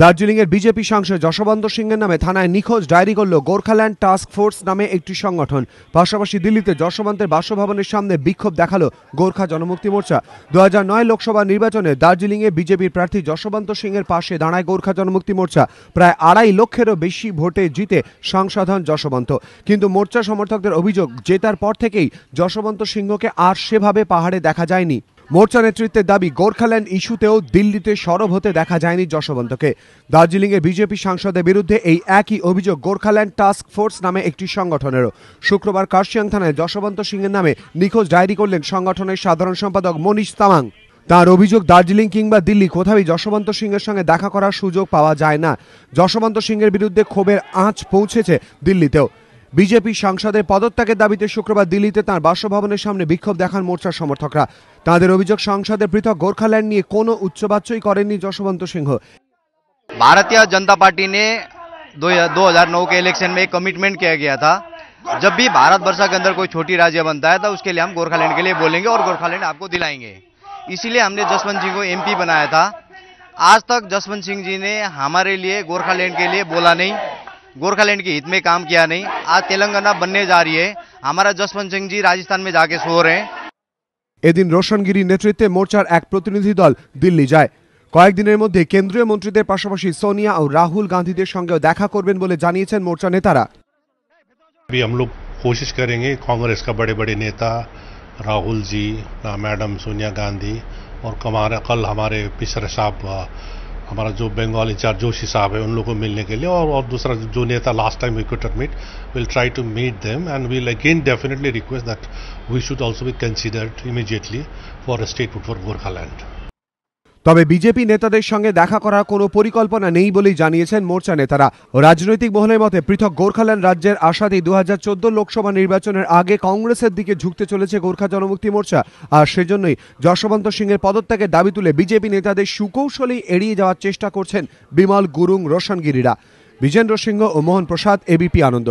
দার্জিলিংয়ের বিজেপি সাংসদ যশবন্ত সিংয়ের নামে থানায় নিখোঁজ ডায়েরি করল গোর্খাল্যান্ড টাস্ক ফোর্স নামে একটি সংগঠন পাশাপাশি দিল্লিতে যশবন্তের বাসভবনের সামনে বিক্ষোভ দেখালো গোর্খা জনমুক্তি মোর্চা দু লোকসভা নির্বাচনে দার্জিলিংয়ে বিজেপির প্রার্থী যশবন্ত সিংয়ের পাশে দাঁড়ায় গোর্খা জনমুক্তি মোর্চা প্রায় আড়াই লক্ষেরও বেশি ভোটে জিতে সাংসদ হন যশবন্ত কিন্তু মোর্চা সমর্থকদের অভিযোগ জেতার পর থেকেই যশবন্ত সিংহকে আর সেভাবে পাহাড়ে দেখা যায়নি মোর্চা নেতৃত্বের দাবি গোর্খাল্যান্ড ইস্যুতেও দিল্লিতে সরব হতে দেখা যায়নি যশবন্তকে দার্জিলিংয়ে বিজেপি সাংসদের বিরুদ্ধে এই একই অভিযোগ গোর্খাল্যান্ড টাস্ক ফোর্স নামে একটি সংগঠনেরও শুক্রবার কার্শিয়াং থানায় যশবন্ত সিংয়ের নামে নিখোঁজ ডায়েরি করলেন সংগঠনের সাধারণ সম্পাদক মনীষ তামাং তার অভিযোগ দার্জিলিং কিংবা দিল্লি কোথাও যশবন্ত সিংয়ের সঙ্গে দেখা করার সুযোগ পাওয়া যায় না যশবন্ত সিংয়ের বিরুদ্ধে ক্ষোভের আঁচ পৌঁছেছে দিল্লিতেও বিজেপি সাংসদের পদত্যাগের দাবিতে শুক্রবার দিল্লিতে তার বাসভবনের সামনে বিক্ষোভ দেখান মোর্চার সমর্থকরা তাদের অভিযোগ সাংসদের পৃথক গোর্খাল্যান্ড নিয়ে কোনো উচ্চবাচ্চই করেননি যশবন্ত সিংহ ভারতীয় জনতা পার্টি নে দু হাজার নৌ কে ইলেকশন মে কমিটমেন্ট কিয়া গিয়া থা জব ভি ভারতবর্ষ কে অন্দর কোই ছোটি রাজ্য বনতা হ্যা তো উসকে লিয়ে হাম গোর্খাল্যান্ড কে লিয়ে বোলেঙ্গে ওর গোর্খাল্যান্ড আপকো দিলাঙ্গে ইসিলিয়ে হামনে যশবন্ত জি কো এমপি বনায়া থা আজ তক যশবন্ত সিং জি নে হামারে লিয়ে গোর্খাল্যান্ড কে লিয়ে বোলা নেই गोरखालैंड के हित में काम किया नहीं आज तेलंगाना बनने जा रही है हमारा जसवंत सिंह जी राजस्थान में जाके सो रहे हैं এদিন রোশনগিরি নেতৃত্বে মোর্চার এক প্রতিনিধি দল দিল্লি যায় কয়েকদিনের মধ্যে কেন্দ্রীয় মন্ত্রীদের পাশাপাশি সোনিয়া ও রাহুল গান্ধীদের সঙ্গেও দেখা করবেন বলে জানিয়েছেন মোর্চা নেতারা हम लोग कोशिश करेंगे कांग्रेस का बड़े बड़े नेता राहुल जी मैडम सोनिया गांधी और हमारा कल हमारे पिछले साहब हमारा जो बंगाल इंचार्ज जोशी साहब है उन लोगों को मिलने के लिए और और दूसरा जो नेता last time we could meet will try to meet them and will again definitely request that we should also be considered immediately for a state for Gorkhaland তবে বিজেপি নেতাদের সঙ্গে দেখা করার কোনো পরিকল্পনা নেই বলেই জানিয়েছেন মোর্চা নেতারা রাজনৈতিক মহলের মতে পৃথক গোর্খাল্যান্ড রাজ্যের আশাতেই দু হাজার লোকসভা নির্বাচনের আগে কংগ্রেসের দিকে ঝুঁকতে চলেছে গোর্খা জনমুক্তি মোর্চা আর সেজন্যই যশবন্ত সিংয়ের পদত্যাগের দাবি তুলে বিজেপি নেতাদের সুকৌশলেই এড়িয়ে যাওয়ার চেষ্টা করছেন বিমল গুরুং রোশনগিরিরা বিজেন্দ্র সিংহ ও মোহন প্রসাদ এবিপি আনন্দ